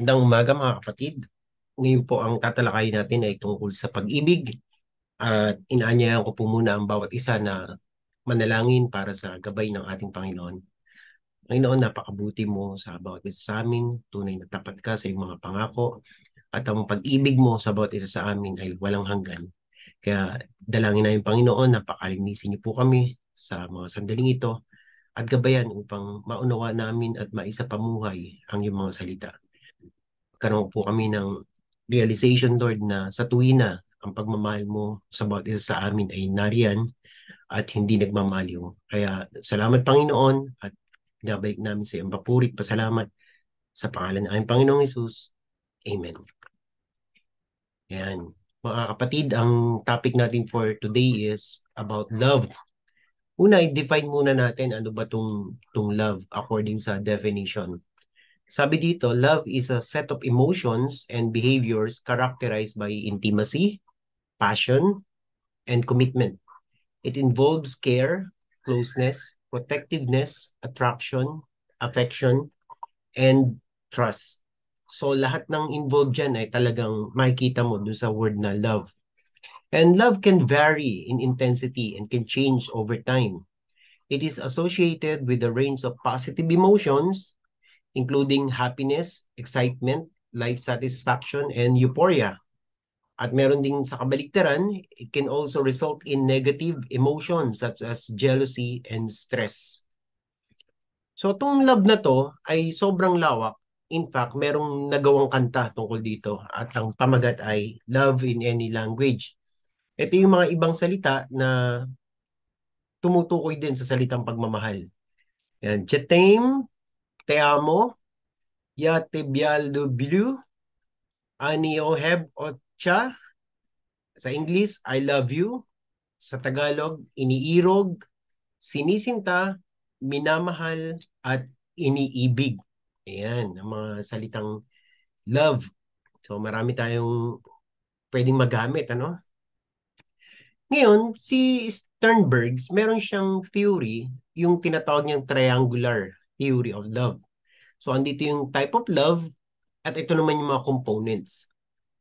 Magandang umaga mga kapatid. Ngayon po ang tatalakay natin ay tungkol sa pag-ibig at inaanyayan ko po muna ang bawat isa na manalangin para sa gabay ng ating Panginoon. Panginoon, napakabuti mo sa bawat isa sa amin, tunay na tapat ka sa iyong mga pangako at ang pag-ibig mo sa bawat isa sa amin ay walang hanggan. Kaya dalangin na Panginoon na napakalinisin niyo po kami sa mga sandaling ito at gabayan upang maunawa namin at maisapamuhay ang iyong mga salita nagkaroon po kami ng realization, Lord, na sa tuwi na ang pagmamahal mo sa bawat isa sa amin ay nariyan at hindi nagmamaliw. Kaya salamat Panginoon at nabalik namin sa iyong papuri pasalamat sa pangalan ng aming Panginoong Yesus. Amen. Ayan. Mga kapatid, ang topic natin for today is about love. Una, i-define muna natin ano ba tong, tong love according sa definition. Sabi dito, love is a set of emotions and behaviors characterized by intimacy, passion, and commitment. It involves care, closeness, protectiveness, attraction, affection, and trust. So lahat ng involved dyan ay talagang makikita mo dun sa word na love. And love can vary in intensity and can change over time. It is associated with a range of positive emotions including happiness, excitement, life satisfaction, and euphoria. At meron ding sa kabaligtaran, it can also result in negative emotions such as jealousy and stress. So itong love na to ay sobrang lawak. In fact, merong nagawang kanta tungkol dito at ang pamagat ay Love in Any Language. Ito yung mga ibang salita na tumutukoy din sa salitang pagmamahal. Yan, Chetem, Te amo, ya te bialdo blue, ani oheb otcha. Sa English, I love you. Sa Tagalog, iniirog, sinisinta, minamahal, at iniibig. Ayan, ang mga salitang love. So marami tayong pwedeng magamit, ano? Ngayon, si Sternbergs, meron siyang theory, yung tinatawag niyang triangular theory of love. So, andito yung type of love at ito naman yung mga components.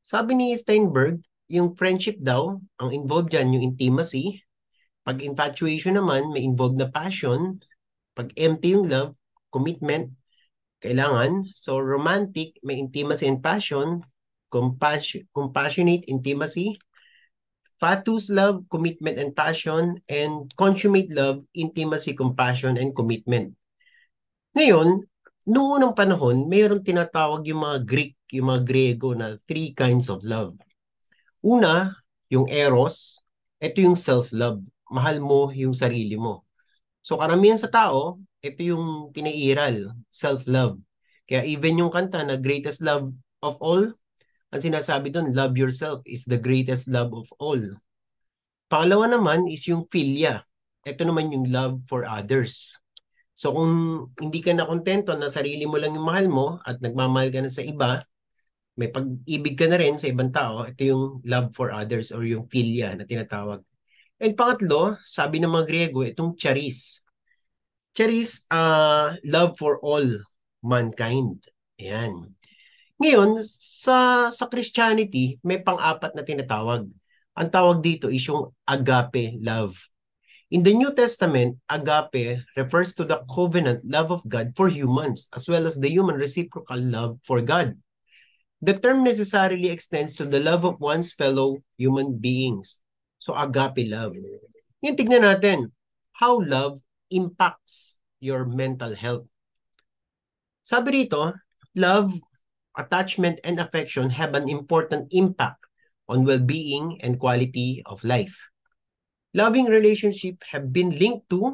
Sabi ni Steinberg, yung friendship daw, ang involved dyan yung intimacy. Pag infatuation naman, may involved na passion. Pag empty yung love, commitment, kailangan. So, romantic, may intimacy and passion. Compassion, compassionate, intimacy. Fatu's love, commitment and passion. And consummate love, intimacy, compassion, and commitment. Ngayon, noong unang panahon, mayroong tinatawag yung mga Greek, yung mga Grego na three kinds of love. Una, yung eros, ito yung self-love. Mahal mo yung sarili mo. So karamihan sa tao, ito yung pinairal, self-love. Kaya even yung kanta na greatest love of all, ang sinasabi doon, love yourself is the greatest love of all. Pangalawa naman is yung philia. Ito naman yung love for others. So kung hindi ka na kontento na sarili mo lang yung mahal mo at nagmamahal ka na sa iba, may pag-ibig ka na rin sa ibang tao, ito yung love for others or yung philia na tinatawag. And pangatlo, sabi ng mga Griego, itong charis. Charis, uh, love for all mankind. Ayan. Ngayon, sa sa Christianity, may pang-apat na tinatawag. Ang tawag dito is yung agape love In the New Testament, agape refers to the covenant love of God for humans, as well as the human reciprocal love for God. The term necessarily extends to the love of one's fellow human beings. So agape love. Ngayon, tignan natin how love impacts your mental health. Sabi rito, love, attachment, and affection have an important impact on well-being and quality of life loving relationship have been linked to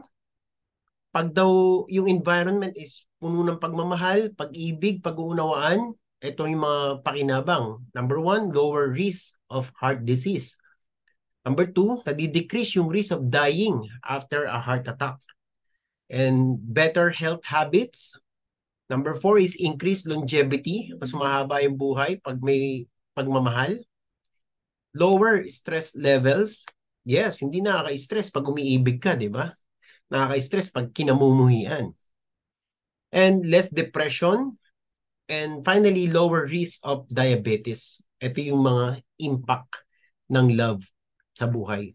pag daw yung environment is puno ng pagmamahal, pag-ibig, pag-uunawaan, ito yung mga pakinabang. Number one, lower risk of heart disease. Number two, nadidecrease yung risk of dying after a heart attack. And better health habits. Number four is increased longevity. Mas mahaba yung buhay pag may pagmamahal. Lower stress levels. Yes, hindi nakaka-stress pag umiibig ka, di ba? Nakaka-stress pag kinamumuhian. And less depression. And finally, lower risk of diabetes. Ito yung mga impact ng love sa buhay.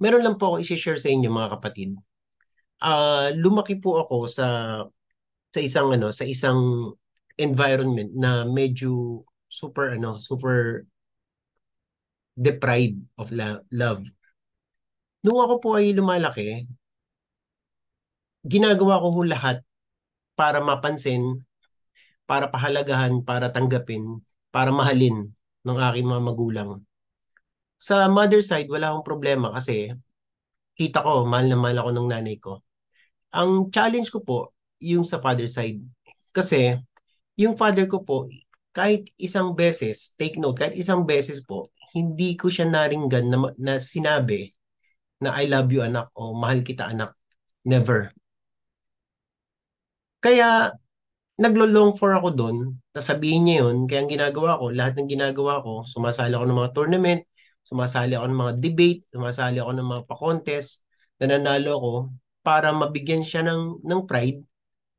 Meron lang po ako i-share sa inyo mga kapatid. Uh, lumaki po ako sa sa isang ano, sa isang environment na medyo super ano, super deprived of love. Nung ako po ay lumalaki, ginagawa ko lahat para mapansin, para pahalagahan, para tanggapin, para mahalin ng aking mga magulang. Sa mother side, wala akong problema kasi kita ko, mahal na mahal ako ng nanay ko. Ang challenge ko po, yung sa father side. Kasi, yung father ko po, kahit isang beses, take note, kahit isang beses po, hindi ko siya naringgan na, na sinabi na I love you anak o mahal kita anak. Never. Kaya naglo-long for ako doon, nasabihin niya yun, kaya ang ginagawa ko, lahat ng ginagawa ko, sumasali ako ng mga tournament, sumasali ako ng mga debate, sumasali ako ng mga pa-contest, nananalo ako para mabigyan siya ng, ng pride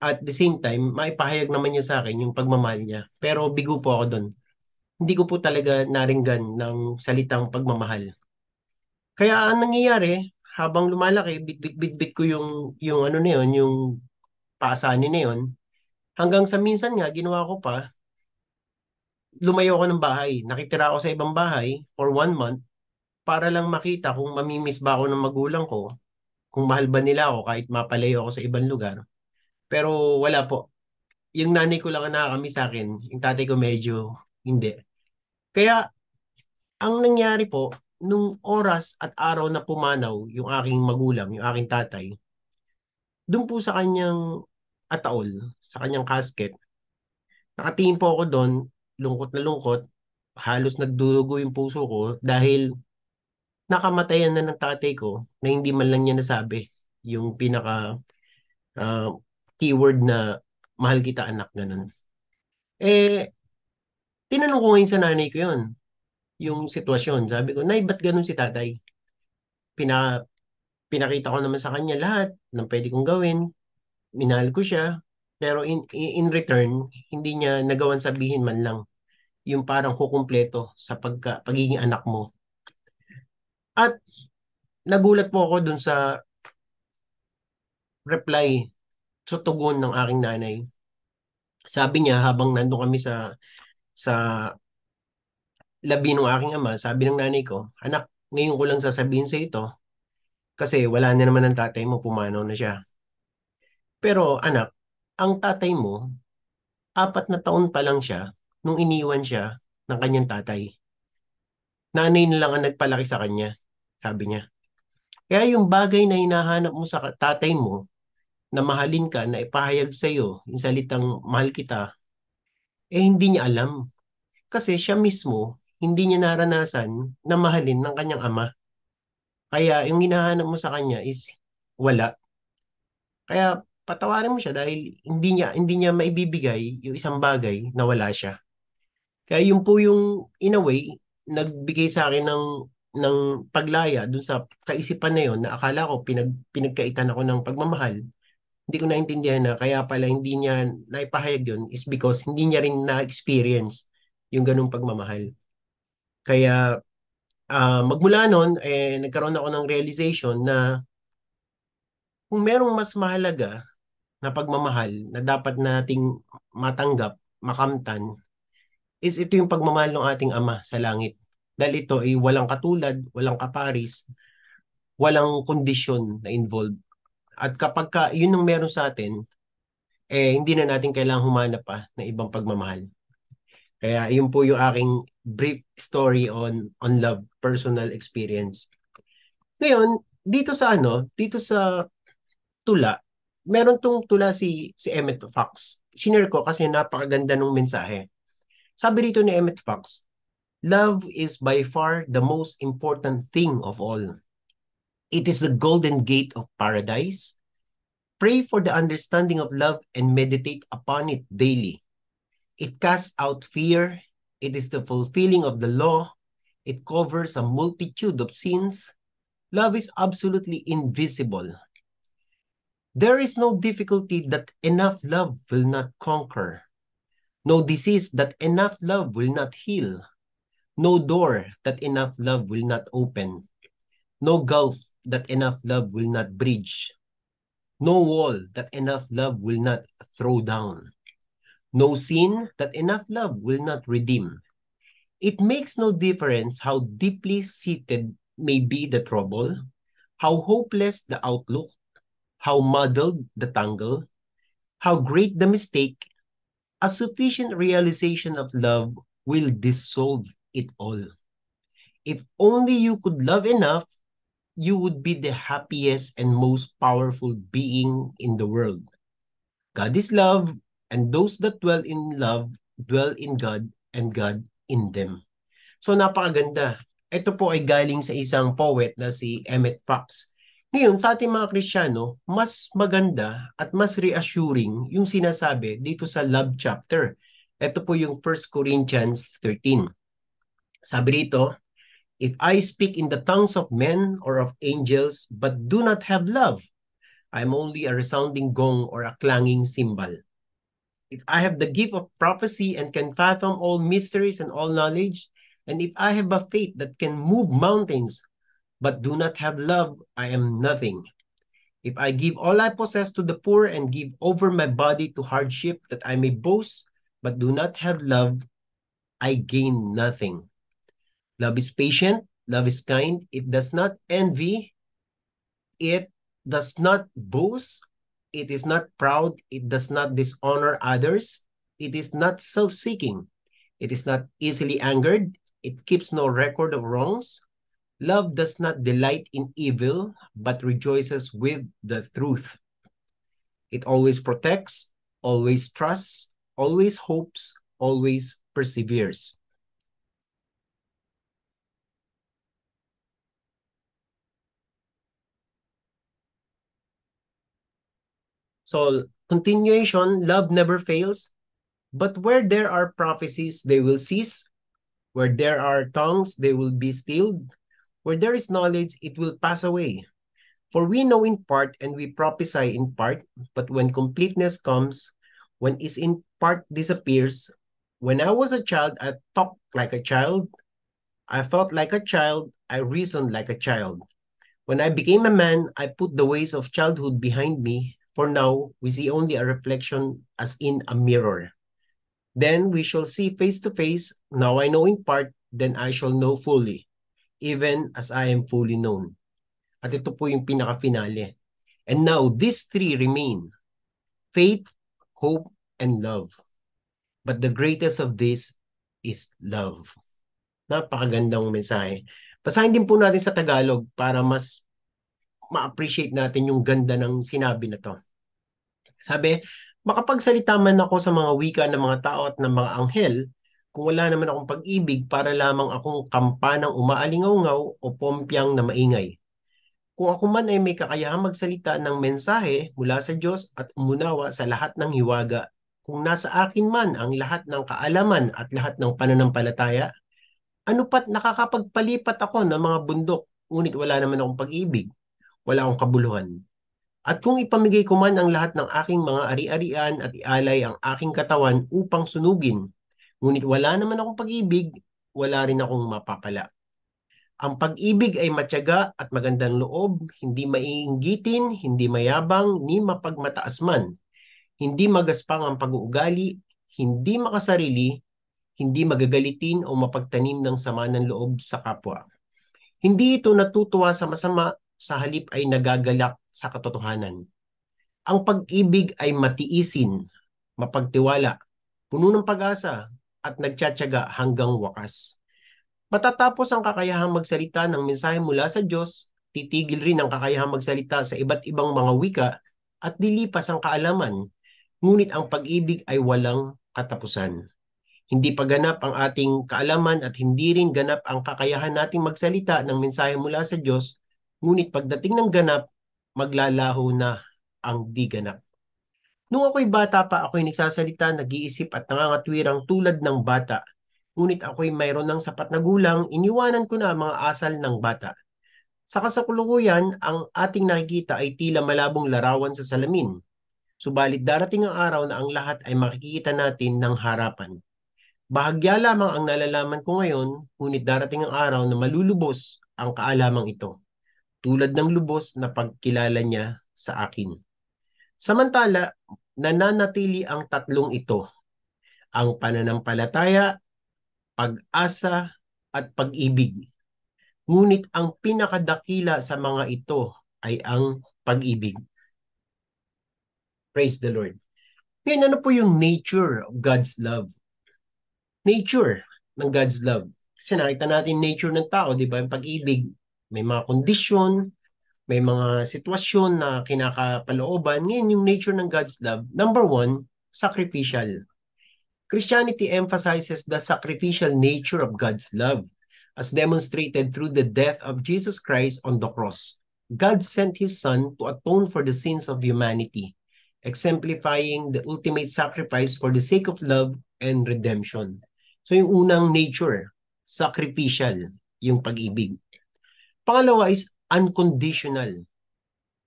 at the same time, maipahayag naman niya sa akin yung pagmamahal niya. Pero bigo po ako doon hindi ko po talaga naringgan ng salitang pagmamahal. Kaya ang nangyayari, habang lumalaki, bit-bit-bit ko yung, yung ano na yun, yung paasanin na yun. Hanggang sa minsan nga, ginawa ko pa, lumayo ako ng bahay. Nakitira ako sa ibang bahay for one month para lang makita kung mamimiss ba ako ng magulang ko, kung mahal ba nila ako kahit mapalayo ako sa ibang lugar. Pero wala po. Yung nanay ko lang ang nakakamiss sa akin. Yung tatay ko medyo hindi. Kaya, ang nangyari po, nung oras at araw na pumanaw yung aking magulang, yung aking tatay, doon po sa kanyang ataol, sa kanyang casket, nakatingin po ako doon, lungkot na lungkot, halos nagdurugo yung puso ko dahil nakamatayan na ng tatay ko na hindi man lang niya nasabi yung pinaka uh, keyword na mahal kita anak ganun. Eh Tinanong ko ngayon sa nanay ko yun, yung sitwasyon. Sabi ko, Nay, ba't ganun si tatay? Pina, pinakita ko naman sa kanya lahat ng pwede kong gawin. Minahal ko siya. Pero in, in return, hindi niya nagawan sabihin man lang yung parang kukumpleto sa pagka, pagiging anak mo. At nagulat po ako dun sa reply sa tugon ng aking nanay. Sabi niya habang nandoon kami sa sa labi ng aking ama, sabi ng nanay ko, anak, ngayon ko lang sasabihin sa ito kasi wala na naman ang tatay mo, pumanaw na siya. Pero anak, ang tatay mo, apat na taon pa lang siya nung iniwan siya ng kanyang tatay. Nanay na lang ang nagpalaki sa kanya, sabi niya. Kaya yung bagay na hinahanap mo sa tatay mo, na mahalin ka, na ipahayag sa iyo yung salitang mahal kita, eh hindi niya alam. Kasi siya mismo, hindi niya naranasan na mahalin ng kanyang ama. Kaya yung hinahanap mo sa kanya is wala. Kaya patawarin mo siya dahil hindi niya hindi niya maibibigay yung isang bagay na wala siya. Kaya yun po yung in a way nagbigay sa akin ng ng paglaya dun sa kaisipan na yon na akala ko pinag pinagkaitan ako ng pagmamahal hindi ko naintindihan na kaya pala hindi niya naipahayag yun is because hindi niya rin na-experience yung ganung pagmamahal. Kaya uh, magmula noon, eh, nagkaroon ako ng realization na kung merong mas mahalaga na pagmamahal na dapat nating matanggap, makamtan, is ito yung pagmamahal ng ating Ama sa langit. Dahil ito ay walang katulad, walang kaparis, walang kondisyon na involved. At kapag ka, yun ang meron sa atin, eh hindi na natin kailangang humanap pa na ibang pagmamahal. Kaya yun po yung aking brief story on on love, personal experience. Ngayon, dito sa ano, dito sa tula, meron tong tula si si Emmett Fox. Sinare ko kasi napakaganda ng mensahe. Sabi rito ni Emmett Fox, Love is by far the most important thing of all. It is the golden gate of paradise. Pray for the understanding of love and meditate upon it daily. It casts out fear. It is the fulfilling of the law. It covers a multitude of sins. Love is absolutely invisible. There is no difficulty that enough love will not conquer. No disease that enough love will not heal. No door that enough love will not open. No gulf that enough love will not bridge, no wall that enough love will not throw down, no sin that enough love will not redeem. It makes no difference how deeply seated may be the trouble, how hopeless the outlook, how muddled the tangle, how great the mistake, a sufficient realization of love will dissolve it all. If only you could love enough you would be the happiest and most powerful being in the world. God is love, and those that dwell in love dwell in God, and God in them. So napakaganda. Ito po ay galing sa isang poet na si Emmett Fox. Ngayon, sa ating mga Kristiyano, mas maganda at mas reassuring yung sinasabi dito sa love chapter. Ito po yung 1 Corinthians 13. Sabi rito, If I speak in the tongues of men or of angels, but do not have love, I am only a resounding gong or a clanging cymbal. If I have the gift of prophecy and can fathom all mysteries and all knowledge, and if I have a faith that can move mountains, but do not have love, I am nothing. If I give all I possess to the poor and give over my body to hardship that I may boast, but do not have love, I gain nothing. Love is patient. Love is kind. It does not envy. It does not boast. It is not proud. It does not dishonor others. It is not self seeking. It is not easily angered. It keeps no record of wrongs. Love does not delight in evil, but rejoices with the truth. It always protects, always trusts, always hopes, always perseveres. So continuation, love never fails. But where there are prophecies, they will cease. Where there are tongues, they will be stilled. Where there is knowledge, it will pass away. For we know in part and we prophesy in part, but when completeness comes, when is in part disappears, when I was a child, I talked like a child. I felt like a child. I reasoned like a child. When I became a man, I put the ways of childhood behind me For now, we see only a reflection as in a mirror. Then we shall see face to face, now I know in part, then I shall know fully, even as I am fully known. At ito po yung pinaka-finale. And now, these three remain, faith, hope, and love. But the greatest of this is love. Napakagandang mensahe. Basahin din po natin sa Tagalog para mas ma-appreciate natin yung ganda ng sinabi na to. Sabi, makapagsalita man ako sa mga wika ng mga tao at ng mga anghel, kung wala naman akong pag-ibig para lamang akong kampanang umaalingaw-ngaw o pompyang na maingay. Kung ako man ay may kakayahang magsalita ng mensahe mula sa Diyos at umunawa sa lahat ng hiwaga, kung nasa akin man ang lahat ng kaalaman at lahat ng pananampalataya, ano pat nakakapagpalipat ako ng mga bundok, ngunit wala naman akong pag-ibig wala akong kabuluhan. At kung ipamigay ko man ang lahat ng aking mga ari-arian at ialay ang aking katawan upang sunugin, ngunit wala naman akong pag-ibig, wala rin akong mapapala. Ang pag-ibig ay matyaga at magandang loob, hindi maiinggitin, hindi mayabang, ni mapagmataas man. Hindi magaspang ang pag-uugali, hindi makasarili, hindi magagalitin o mapagtanim ng sama ng loob sa kapwa. Hindi ito natutuwa sa masama sa halip ay nagagalak sa katotohanan. Ang pag-ibig ay matiisin, mapagtiwala, puno ng pag-asa at nagtsatsaga hanggang wakas. Matatapos ang kakayahang magsalita ng mensahe mula sa Diyos, titigil rin ang kakayahang magsalita sa iba't ibang mga wika at dilipas ang kaalaman. Ngunit ang pag-ibig ay walang katapusan. Hindi pa ganap ang ating kaalaman at hindi rin ganap ang kakayahan nating magsalita ng mensahe mula sa Diyos Ngunit pagdating ng ganap, maglalaho na ang di ganap. Nung ako'y bata pa, ako'y nagsasalita, nag-iisip at nangangatwirang tulad ng bata. Ngunit ako'y mayroon ng sapat na gulang, iniwanan ko na ang mga asal ng bata. Sa kasalukuyan, ang ating nakikita ay tila malabong larawan sa salamin. Subalit darating ang araw na ang lahat ay makikita natin ng harapan. Bahagya lamang ang nalalaman ko ngayon, ngunit darating ang araw na malulubos ang kaalamang ito tulad ng lubos na pagkilala niya sa akin. Samantala, nananatili ang tatlong ito, ang pananampalataya, pag-asa, at pag-ibig. Ngunit ang pinakadakila sa mga ito ay ang pag-ibig. Praise the Lord. Ngayon, ano po yung nature of God's love? Nature ng God's love. Kasi nakita natin nature ng tao, di ba? Yung pag-ibig, may mga kondisyon, may mga sitwasyon na kinakapalooban. Ngayon, yung nature ng God's love, number one, sacrificial. Christianity emphasizes the sacrificial nature of God's love as demonstrated through the death of Jesus Christ on the cross. God sent His Son to atone for the sins of humanity, exemplifying the ultimate sacrifice for the sake of love and redemption. So yung unang nature, sacrificial, yung pag-ibig. Pangalawa is unconditional.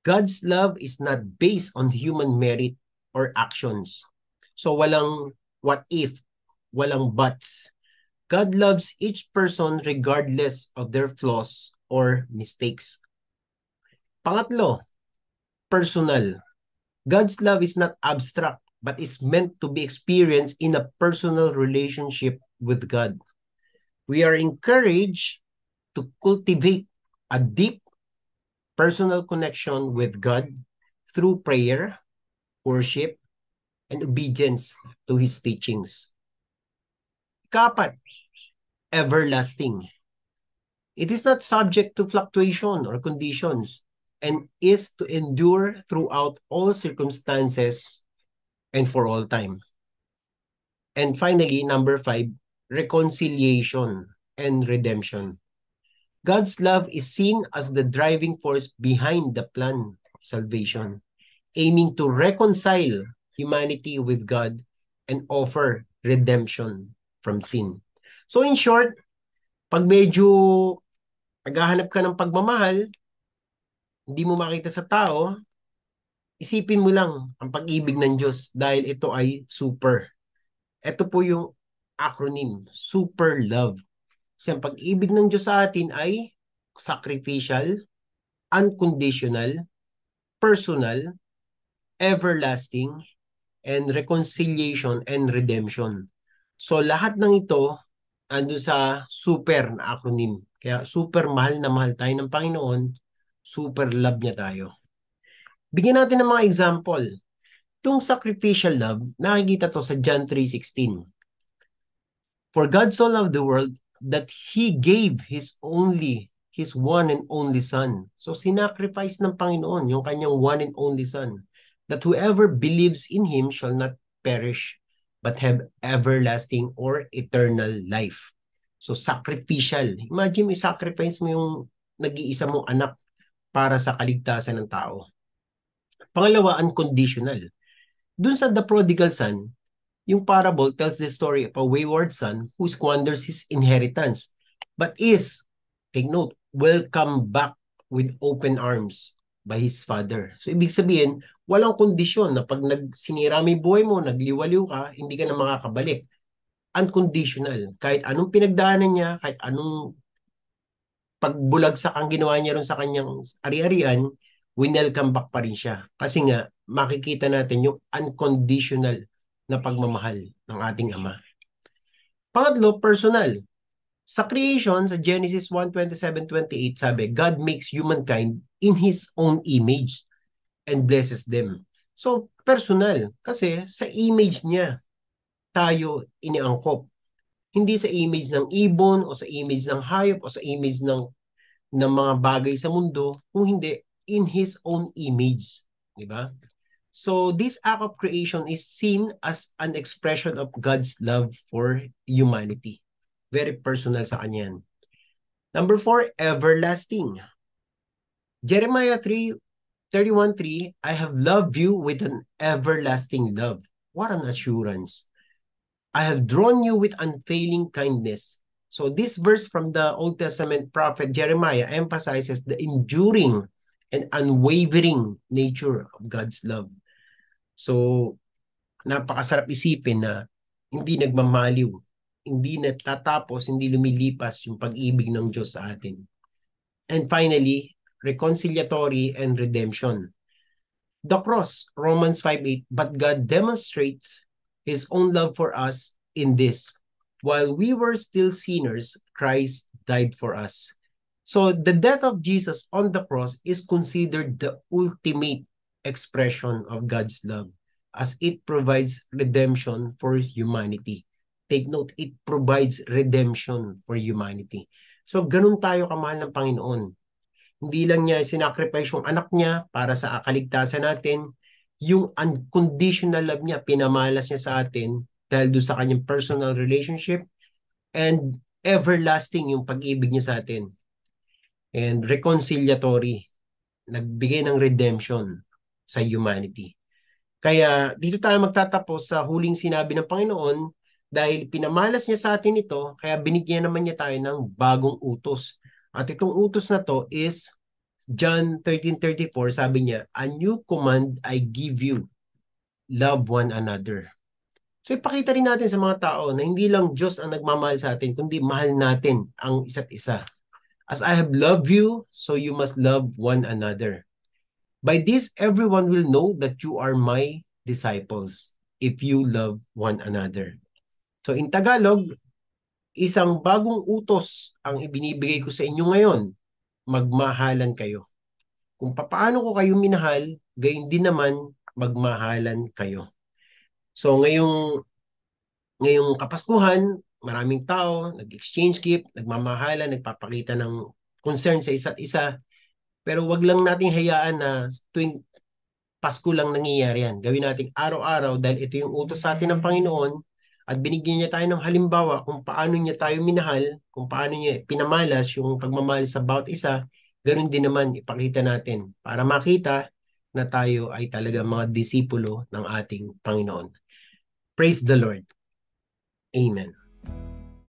God's love is not based on human merit or actions. So walang what if, walang buts. God loves each person regardless of their flaws or mistakes. Pangatlo, personal. God's love is not abstract but is meant to be experienced in a personal relationship with God. We are encouraged to cultivate a deep personal connection with God through prayer, worship, and obedience to His teachings. Kapat, everlasting. It is not subject to fluctuation or conditions and is to endure throughout all circumstances and for all time. And finally, number five, reconciliation and redemption. God's love is seen as the driving force behind the plan of salvation, aiming to reconcile humanity with God and offer redemption from sin. So in short, pag medyo naghahanap ka ng pagmamahal, hindi mo makita sa tao, isipin mo lang ang pag-ibig ng Diyos dahil ito ay super. Ito po yung acronym, super love. Kasi ang pag-ibig ng Diyos sa atin ay sacrificial, unconditional, personal, everlasting, and reconciliation and redemption. So lahat ng ito ando sa super na acronym. Kaya super mahal na mahal tayo ng Panginoon, super love niya tayo. Bigyan natin ng mga example. Itong sacrificial love, nakikita to sa John 3.16. For God so loved the world that He gave His only, His one and only Son. So sinacrifice ng Panginoon yung kanyang one and only Son that whoever believes in Him shall not perish but have everlasting or eternal life. So sacrificial. Imagine may sacrifice mo yung nag-iisa mong anak para sa kaligtasan ng tao. Pangalawa, unconditional. Doon sa the prodigal son, yung parable tells the story of a wayward son who squanders his inheritance, but is, take note, welcome back with open arms by his father. So ibig sabihin, walang kondisyon na pag nagsinira may buhay mo, nagliwaliw ka, hindi ka na makakabalik. Unconditional. Kahit anong pinagdaanan niya, kahit anong pagbulagsak ang ginawa niya ron sa kanyang ari-arian, welcome back pa rin siya. Kasi nga, makikita natin yung unconditional na pagmamahal ng ating Ama. Pangatlo, personal. Sa creation, sa Genesis 1:27-28 sabi, God makes humankind in his own image and blesses them. So, personal kasi sa image niya tayo iniangkop. Hindi sa image ng ibon o sa image ng hayop o sa image ng ng mga bagay sa mundo, kung hindi in his own image, di ba? So this act of creation is seen as an expression of God's love for humanity. Very personal sa kanya Number four, everlasting. Jeremiah 3, I have loved you with an everlasting love. What an assurance. I have drawn you with unfailing kindness. So this verse from the Old Testament prophet Jeremiah emphasizes the enduring and unwavering nature of God's love. So, napakasarap isipin na hindi nagmamaliw, hindi natatapos, hindi lumilipas yung pag-ibig ng Diyos sa atin. And finally, reconciliatory and redemption. The cross, Romans 5.8, But God demonstrates His own love for us in this. While we were still sinners, Christ died for us. So the death of Jesus on the cross is considered the ultimate expression of God's love as it provides redemption for humanity. Take note, it provides redemption for humanity. So ganun tayo kamahal ng Panginoon. Hindi lang niya sinacrifice yung anak niya para sa kaligtasan natin, yung unconditional love niya, pinamalas niya sa atin dahil doon sa kanyang personal relationship and everlasting yung pag-ibig niya sa atin. And reconciliatory, nagbigay ng redemption sa humanity. Kaya dito tayo magtatapos sa huling sinabi ng Panginoon dahil pinamalas niya sa atin ito, kaya binigyan naman niya tayo ng bagong utos. At itong utos na to is John 13:34 sabi niya, "A new command I give you. Love one another." So ipakita rin natin sa mga tao na hindi lang Diyos ang nagmamahal sa atin, kundi mahal natin ang isa't isa. As I have loved you, so you must love one another. By this, everyone will know that you are my disciples if you love one another. So in Tagalog, isang bagong utos ang ibinibigay ko sa inyo ngayon. Magmahalan kayo. Kung papaano ko kayo minahal, gayon din naman magmahalan kayo. So ngayong ngayong Kapaskuhan, maraming tao nag-exchange gift, nagmamahalan, nagpapakita ng concern sa isa't isa. Pero wag lang nating hayaan na tuwing Pasko lang nangyayari yan. Gawin nating araw-araw dahil ito yung utos sa atin ng Panginoon at binigyan niya tayo ng halimbawa kung paano niya tayo minahal, kung paano niya pinamalas yung pagmamahal sa bawat isa, ganun din naman ipakita natin para makita na tayo ay talaga mga disipulo ng ating Panginoon. Praise the Lord. Amen.